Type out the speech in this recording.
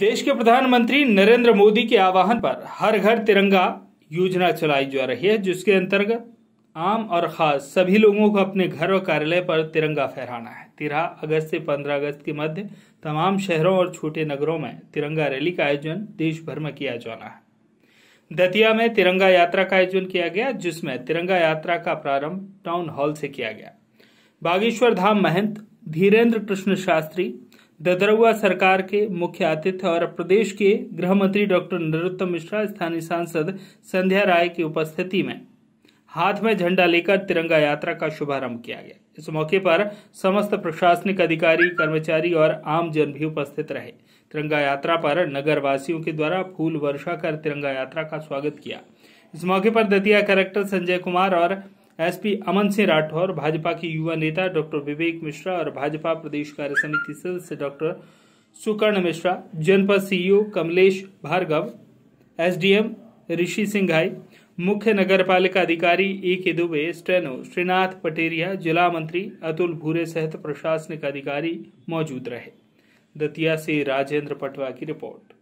देश के प्रधानमंत्री नरेंद्र मोदी के आह्वान पर हर घर तिरंगा योजना चलाई जा रही है जिसके अंतर्गत आम और खास सभी लोगों को अपने घर और कार्यालय पर तिरंगा फहराना है तेरह अगस्त से पंद्रह अगस्त के मध्य तमाम शहरों और छोटे नगरों में तिरंगा रैली का आयोजन देश भर में किया जाना है दतिया में तिरंगा यात्रा का आयोजन किया गया जिसमें तिरंगा यात्रा का प्रारंभ टाउन हॉल से किया गया बागेश्वर धाम महंत धीरेन्द्र कृष्ण शास्त्री ददरुआ सरकार के मुख्य अतिथि और प्रदेश के गृह मंत्री डॉक्टर नरोत्तम मिश्रा स्थानीय सांसद संध्या राय की उपस्थिति में हाथ में झंडा लेकर तिरंगा यात्रा का शुभारंभ किया गया इस मौके पर समस्त प्रशासनिक अधिकारी कर्मचारी और आम जन भी उपस्थित रहे तिरंगा यात्रा पर नगर वासियों के द्वारा फूल वर्षा कर तिरंगा यात्रा का स्वागत किया इस मौके पर दतिया कलेक्टर संजय कुमार और एसपी अमन सिंह राठौर भाजपा के युवा नेता डॉक्टर विवेक मिश्रा और भाजपा प्रदेश कार्य समिति सदस्य डॉक्टर सुकर्ण मिश्रा जनपद सीईओ कमलेश भार्गव एसडीएम ऋषि सिंघाई मुख्य नगर पालिका अधिकारी ए के दुबे स्टेनो श्रीनाथ पटेरिया जिला मंत्री अतुल भूरे सहित प्रशासनिक अधिकारी मौजूद रहे दतिया से राजेंद्र पटवा की रिपोर्ट